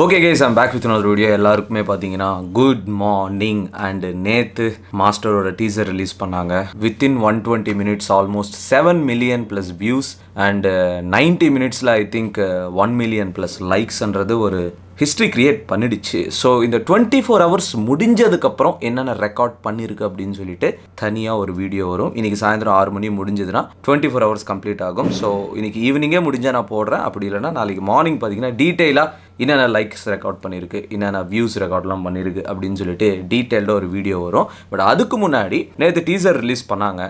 okay guys am back with ஒரு video எல்லாருக்குமே பார்த்தீங்கன்னா குட் மார்னிங் அண்டு நேத்து மாஸ்டரோட டீசர் ரிலீஸ் பண்ணாங்க within one twenty minutes almost seven million plus views and ninety மினிட்ஸில் I think one million plus லைக்ஸ்ன்றது ஒரு ஹிஸ்ட்ரி கிரியேட் பண்ணிடுச்சு ஸோ இந்த டுவெண்ட்டி ஃபோர் ஹவர்ஸ் முடிஞ்சதுக்கப்புறம் என்னென்ன ரெக்கார்ட் பண்ணியிருக்கு அப்படின்னு சொல்லிட்டு தனியாக ஒரு வீடியோ வரும் இன்றைக்கி சாயந்தரம் ஆறு மணி முடிஞ்சதுன்னா டுவெண்ட்டி ஃபோர் ஹவர்ஸ் கம்ப்ளீட் ஆகும் ஸோ இன்றைக்கி ஈவினிங்கே முடிஞ்சால் நான் போடுறேன் அப்படி இல்லைனா நாளைக்கு மார்னிங் பார்த்தீங்கன்னா டீட்டெயிலாக என்னென்ன லைக்ஸ் ரெக்கார்ட் பண்ணியிருக்கு என்னென்ன வியூஸ் ரெக்கார்ட்லாம் பண்ணியிருக்கு அப்படின்னு சொல்லிட்டு டீட்டெயில்டாக ஒரு வீடியோ வரும் பட் அதுக்கு முன்னாடி நேற்று டீசர் ரிலீஸ் பண்ணாங்க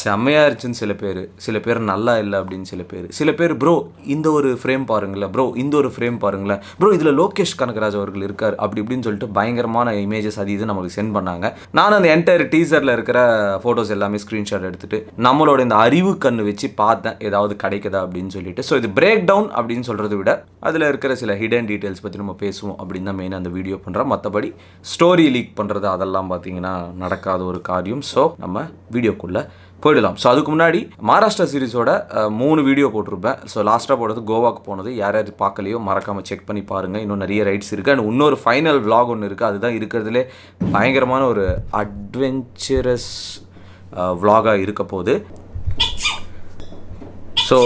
செம்மையாக இருந்துச்சுன்னு சில பேர் சில பேர் நல்லா இல்லை அப்படின்னு சில பேர் சில பேர் ப்ரோ இந்த ஒரு ஃப்ரேம் பாருங்களேன் ப்ரோ இந்த ஒரு ஃப்ரேம் பாருங்களேன் ப்ரோ இதில் லோகேஷ் கனகராஜ் அவர்கள் இருக்கார் அப்படி இப்படின்னு சொல்லிட்டு பயங்கரமான இமேஜஸ் அது இது நமக்கு சென்ட் பண்ணாங்க நான் அந்த என்டையர் டீசரில் இருக்கிற ஃபோட்டோஸ் எல்லாமே ஸ்க்ரீன்ஷாட் எடுத்துகிட்டு நம்மளோட இந்த அறிவு கண்ணு வச்சு பார்த்தேன் ஏதாவது கிடைக்குதா அப்படின்னு சொல்லிட்டு ஸோ இது பிரேக் டவுன் அப்படின்னு சொல்கிறத விட அதில் இருக்கிற சில ஹிடன் டீட்டெயில்ஸ் பற்றி நம்ம பேசுவோம் அப்படின்னு தான் மெயின் அந்த வீடியோ பண்ணுறோம் மற்றபடி ஸ்டோரி லீக் பண்ணுறது அதெல்லாம் பார்த்தீங்கன்னா நடக்காத ஒரு காரியம் ஸோ நம்ம வீடியோக்குள்ளே போயிடலாம் ஸோ அதுக்கு முன்னாடி மகாராஷ்டிரா சீரிஸோட மூணு வீடியோ போட்டிருப்பேன் ஸோ லாஸ்ட்டாக போடுறது கோவாக்கு போனது யார் யார் பார்க்கலையோ மறக்காமல் செக் பண்ணி பாருங்கள் இன்னும் நிறைய ரைட்ஸ் இருக்குது அண்ட் இன்னொரு ஃபைனல் விலாக் ஒன்று இருக்குது அதுதான் இருக்கிறதுலே பயங்கரமான ஒரு அட்வென்ச்சரஸ் விலாகாக இருக்க போகுது ஸோ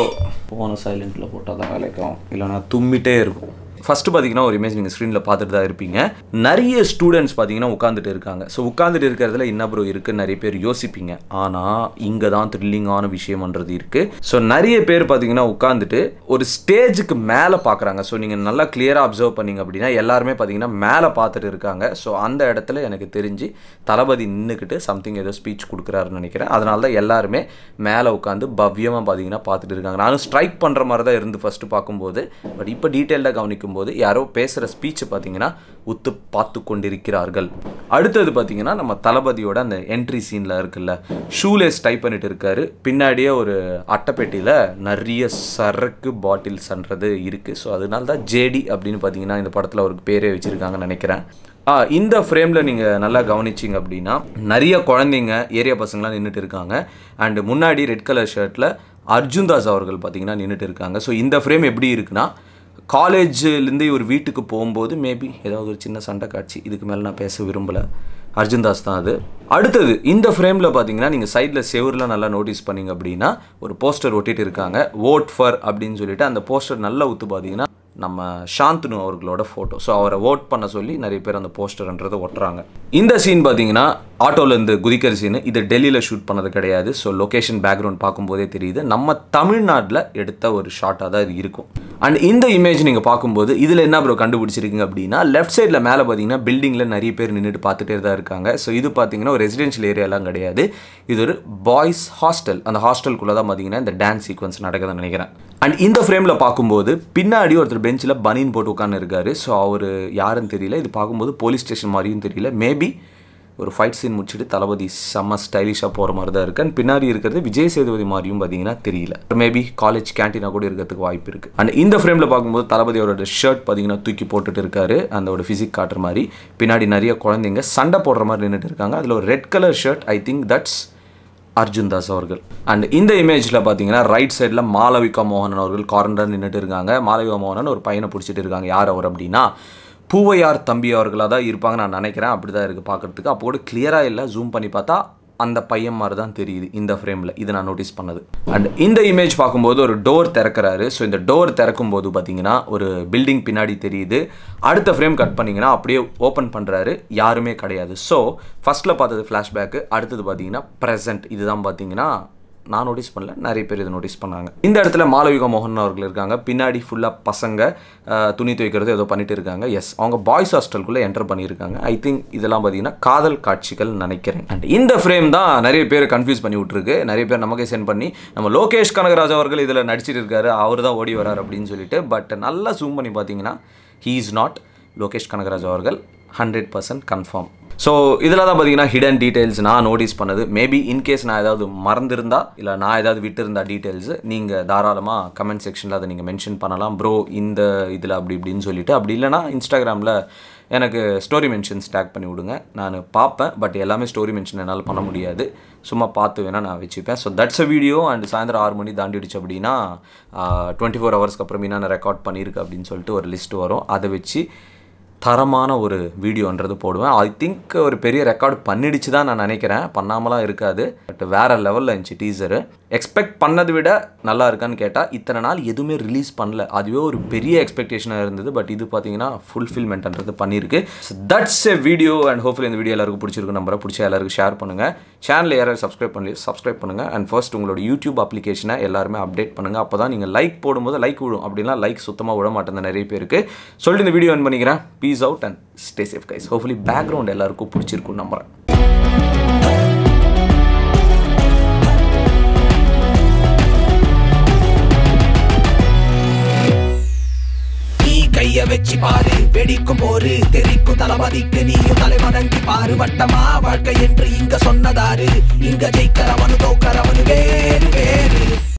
போன சைலண்ட்டில் போட்டால் தான் வேலைக்கும் இல்லைனா தும்மிட்டே இருக்கும் ஃபஸ்ட்டு பார்த்தீங்கன்னா ஒரு இமேஜ் நீங்கள் ஸ்க்ரீனில் பார்த்துட்டு தான் இருப்பீங்க நிறைய ஸ்டூடெண்ட்ஸ் பார்த்தீங்கன்னா உட்காந்துட்டு இருக்காங்க ஸோ உட்காந்துட்டு இருக்கிறதுல என்ன ப்ரோ இருக்குன்னு நிறைய பேர் யோசிப்பீங்க ஆனால் இங்கே தான் த்ரில்லிங்கான விஷயம்ன்றது இருக்குது ஸோ நிறைய பேர் பார்த்தீங்கன்னா உட்காந்துட்டு ஒரு ஸ்டேஜுக்கு மேலே பார்க்குறாங்க ஸோ நீங்கள் நல்லா கிளியராக அப்சர்வ் பண்ணீங்க அப்படின்னா எல்லாருமே பார்த்தீங்கன்னா மேலே பார்த்துட்டு இருக்காங்க ஸோ அந்த இடத்துல எனக்கு தெரிஞ்சு தளபதி நின்றுக்கிட்டு சம்திங் ஏதோ ஸ்பீச் கொடுக்குறாருன்னு நினைக்கிறேன் அதனால தான் எல்லாருமே மேலே உட்காந்து பவ்யமாக பார்த்தீங்கன்னா பார்த்துட்டு இருக்காங்க நானும் ஸ்ட்ரைக் பண்ணுற மாதிரி தான் இருந்து ஃபஸ்ட்டு பார்க்கும்போது பட் இப்போ டீட்டெயிலாக கவனிக்கும் பார்க்கும்போது யாரோ பேசுகிற ஸ்பீச்சு பார்த்தீங்கன்னா உத்து பார்த்து கொண்டிருக்கிறார்கள் அடுத்தது பார்த்தீங்கன்னா நம்ம தளபதியோட அந்த என்ட்ரி சீனில் இருக்குல்ல ஷூலேஸ் டைப் பண்ணிட்டு இருக்காரு பின்னாடியே ஒரு அட்டைப்பெட்டியில் நிறைய சரக்கு பாட்டில்ஸ்ன்றது இருக்குது ஸோ அதனால தான் ஜேடி அப்படின்னு பார்த்தீங்கன்னா இந்த படத்தில் அவருக்கு பேரே வச்சுருக்காங்கன்னு நினைக்கிறேன் இந்த ஃப்ரேமில் நீங்கள் நல்லா கவனிச்சிங்க அப்படின்னா நிறைய குழந்தைங்க ஏரியா பசங்களாம் நின்றுட்டு இருக்காங்க அண்டு முன்னாடி ரெட் கலர் ஷர்ட்டில் அர்ஜுன் தாஸ் அவர்கள் பார்த்தீங்கன்னா நின்றுட்டு இருக்காங்க ஸோ இந்த ஃப்ரேம் எப்படி இருக்குன்னா காலேஜ்லேருந்து இவர் வீட்டுக்கு போகும்போது மேபி ஏதாவது ஒரு சின்ன சண்டை காட்சி இதுக்கு மேலே நான் பேச விரும்பலை அர்ஜுன் தாஸ் தான் அது அடுத்தது இந்த ஃப்ரேமில் பார்த்தீங்கன்னா நீங்கள் சைடில் செவரில் நல்லா நோட்டீஸ் பண்ணிங்க அப்படின்னா ஒரு போஸ்டர் ஒட்டிகிட்டு இருக்காங்க ஓட் ஃபர் அப்படின்னு சொல்லிட்டு அந்த போஸ்டர் நல்லா ஊற்று பார்த்தீங்கன்னா நம்ம சாந்தனு அவர்களோட ஃபோட்டோ ஸோ அவரை ஓட் பண்ண சொல்லி நிறைய பேர் அந்த போஸ்டர்ன்றதை ஒட்டுறாங்க இந்த சீன் பார்த்தீங்கன்னா ஆட்டோலேருந்து குதிக்கிற சீனு இது டெல்லியில் ஷூட் பண்ணது கிடையாது ஸோ லொக்கேஷன் பேக்ரவுண்ட் பார்க்கும்போதே தெரியுது நம்ம தமிழ்நாட்டில் எடுத்த ஒரு ஷார்ட்டாக தான் இது இருக்கும் அண்ட் இந்த இமேஜ் நீங்கள் பார்க்கும்போது இதில் என்ன ப்ரோ கண்டுபிடிச்சிருக்கீங்க அப்படின்னா லெஃப்ட் சைடில் மேலே பார்த்தீங்கன்னா பில்டிங்கில் நிறைய பேர் நின்றுட்டு பார்த்துட்டே தான் இருக்காங்க ஸோ இது பார்த்தீங்கன்னா ஒரு ரெசிடென்ஷியல் ஏரியாலாம் கிடையாது இது ஒரு பாய்ஸ் ஹாஸ்டல் அந்த ஹாஸ்டலுக்குள்ளே தான் பார்த்தீங்கன்னா இந்த டான்ஸ் சீக்வன்ஸ் நடக்குதுன்னு நினைக்கிறேன் அண்ட் இந்த ஃப்ரேமில் பார்க்கும்போது பின்னாடி ஒருத்தர் பெஞ்சில் பனின் போட்டு உட்காந்து இருக்காரு ஸோ அவர் யாருன்னு தெரியல இது பார்க்கும்போது போலீஸ் ஸ்டேஷன் மாதிரியும் தெரியல மேபி ஒரு ஃபைட் சீன் முடிச்சுட்டு தளபதி செம்ம ஸ்டைலிஷாக போகிற மாதிரி தான் இருக்குது அண்ட் பின்னாடி இருக்கிறது விஜய் சேதுபதி மாதிரியும் பார்த்தீங்கன்னா தெரியல மேபி காலேஜ் கேன்டீனாக கூட இருக்கிறதுக்கு வாய்ப்பு இருக்குது அண்ட் இந்த ஃப்ரேமில் பார்க்கும்போது தளபதி அவரோட ஷர்ட் பார்த்தீங்கன்னா தூக்கி போட்டுட்டு இருக்காரு ஒரு ஃபிசிக் காட்டுற மாதிரி பின்னாடி நிறைய குழந்தைங்க சண்டை போடுற மாதிரி நின்றுட்டு இருக்காங்க அதில் ஒரு red colour shirt I think that's Arjun Das அவர்கள் அண்ட் இந்த இமேஜில் பார்த்தீங்கன்னா ரைட் சைடில் மாலவிகா மோகனன் அவர்கள் கார்னர் நின்றுட்டு இருக்காங்க மாலவிகா மோகனன் ஒரு பையனை பிடிச்சிட்டு இருக்காங்க யார் அவர் அப்படின்னா பூவையார் தம்பி அவர்களாக தான் இருப்பாங்க நான் நினைக்கிறேன் அப்படி தான் இருக்குது பார்க்குறதுக்கு அப்போ கூட கிளியராக இல்லை ஜூம் பண்ணி பார்த்தா அந்த பையன் மாதிரி தான் தெரியுது இந்த ஃப்ரேமில் இது நான் நோட்டீஸ் பண்ணது அண்ட் இந்த இமேஜ் பார்க்கும்போது ஒரு டோர் திறக்கிறாரு ஸோ இந்த டோர் திறக்கும் போது பார்த்தீங்கன்னா ஒரு பில்டிங் பின்னாடி தெரியுது அடுத்த ஃப்ரேம் கட் பண்ணிங்கன்னா அப்படியே ஓப்பன் பண்ணுறாரு யாருமே கிடையாது ஸோ ஃபஸ்ட்டில் பார்த்தது ஃப்ளாஷ்பேக்கு அடுத்தது பார்த்தீங்கன்னா ப்ரெசன்ட் இதுதான் பார்த்தீங்கன்னா நான் நோட்டீஸ் பண்ணல நிறைய பேர் இதை நோட்டீஸ் பண்ணாங்க இந்த இடத்துல மாலவிகா மோகன் அவர்கள் இருக்காங்க பின்னாடி ஃபுல்லாக பசங்க துணி துவைக்கிறது ஏதோ பண்ணிட்டு இருக்காங்க எஸ் அவங்க பாய்ஸ் ஹாஸ்டலுக்குள்ளே என்டர் பண்ணியிருக்காங்க ஐ திங்க் இதெல்லாம் பார்த்தீங்கன்னா காதல் காட்சிகள் நினைக்கிறேன் அண்ட் இந்த ஃப்ரேம் தான் நிறைய பேர் கன்ஃபியூஸ் பண்ணி விட்டுருக்கு நிறைய பேர் நமக்கே சென்ட் பண்ணி நம்ம லோகேஷ் கனகராஜ் அவர்கள் இதில் நடிச்சிட்டு இருக்காரு அவர் தான் ஓடி வரார் அப்படின்னு சொல்லிட்டு பட் நல்லா ஜூம் பண்ணி பார்த்தீங்கன்னா he is not Lokesh Kanagaraj அவர்கள் ஹண்ட்ரட் பர்சன்ட் கன்ஃபார்ம் ஸோ இதில் தான் பார்த்தீங்கன்னா ஹிடன் டீட்டெயில்ஸ் நான் நோட்டீஸ் பண்ணது மேபி இன்கேஸ் நான் ஏதாவது மறந்துருந்தா இல்லை நான் ஏதாவது விட்டுருந்தா டீட்டெயில்ஸ் நீங்கள் தாராளமாக கமெண்ட் செக்ஷனில் அதை நீங்கள் மென்ஷன் பண்ணலாம் ப்ரோ இந்த இதில் அப்படி இப்படின்னு சொல்லிட்டு அப்படி இல்லைனா இன்ஸ்டாகிராமில் எனக்கு ஸ்டோரி மென்ஷன்ஸ் டேக் பண்ணி விடுங்க நான் பார்ப்பேன் பட் எல்லாமே ஸ்டோரி மென்ஷன் என்னால் பண்ண முடியாது சும்மா பார்த்து வேணால் நான் வச்சுப்பேன் so that's a video and சாயந்தரம் ஆறு மணி தாண்டிடுச்சு அப்படின்னா டுவெண்ட்டி ஃபோர் ஹவர்ஸ்க்கு அப்புறம் என்னென்ன ரெக்கார்ட் பண்ணியிருக்கு அப்படின்னு சொல்லிட்டு ஒரு லிஸ்ட் வரும் அதை வச்சு தரமான ஒரு வீடியோன்றது போடுவேன் ஐ திங்க் ஒரு பெரிய ரெக்கார்டு பண்ணிடுச்சு தான் நான் நினைக்கிறேன் பண்ணாமலாம் இருக்காது பட் வேறு லெவலில் இருந்துச்சு டீசரு எக்ஸ்பெக்ட் பண்ணதை விட நல்லா இருக்கான்னு கேட்டால் இத்தனை நாள் எதுவுமே ரிலீஸ் பண்ணல அதுவே ஒரு பெரிய எக்ஸ்பெக்டேஷனாக இருந்தது பட் இது பார்த்தீங்கன்னா ஃபுல்ஃபில்மெண்ட்ன்றது பண்ணியிருக்கு that's a video and hopeful இந்த வீடியோ எல்லாருக்கும் பிடிச்சிருக்கு நம்பரை பிடிச்ச எல்லாருக்கும் ஷேர் பண்ணுங்கள் சேனல் யாராவது சப்ஸ்கிரைப் பண்ணி சப்ஸ்கிரைப் பண்ணுங்கள் அண்ட் ஃபர்ஸ்ட் உங்களோட யூடியூப் அப்ளிகேஷனை எல்லாருமே அப்டேட் பண்ணுங்கள் அப்போ தான் நீங்கள் லைக் போடும்போது லைக் விடும் அப்படின்னா லைக் சுத்தமாக விட மாட்டேங்குது நிறைய பேருக்கு சொல்லி இந்த வீடியோ என் பண்ணிக்கிறேன் peace out and stay safe guys hopefully background எல்லாருக்கும் பிடிச்சிருக்கும் நம்புகிறேன் கைய வச்சு பாரு வெடிக்கும் போரு தெரிக்கும் தளபதிக்கு நீயும் தலைவணங்கி பாரு வட்டமா வாழ்க்கை என்று இங்க சொன்னதாரு இங்க ஜெயிக்கிறவனு தோக்கிறவனு வேறு வேறு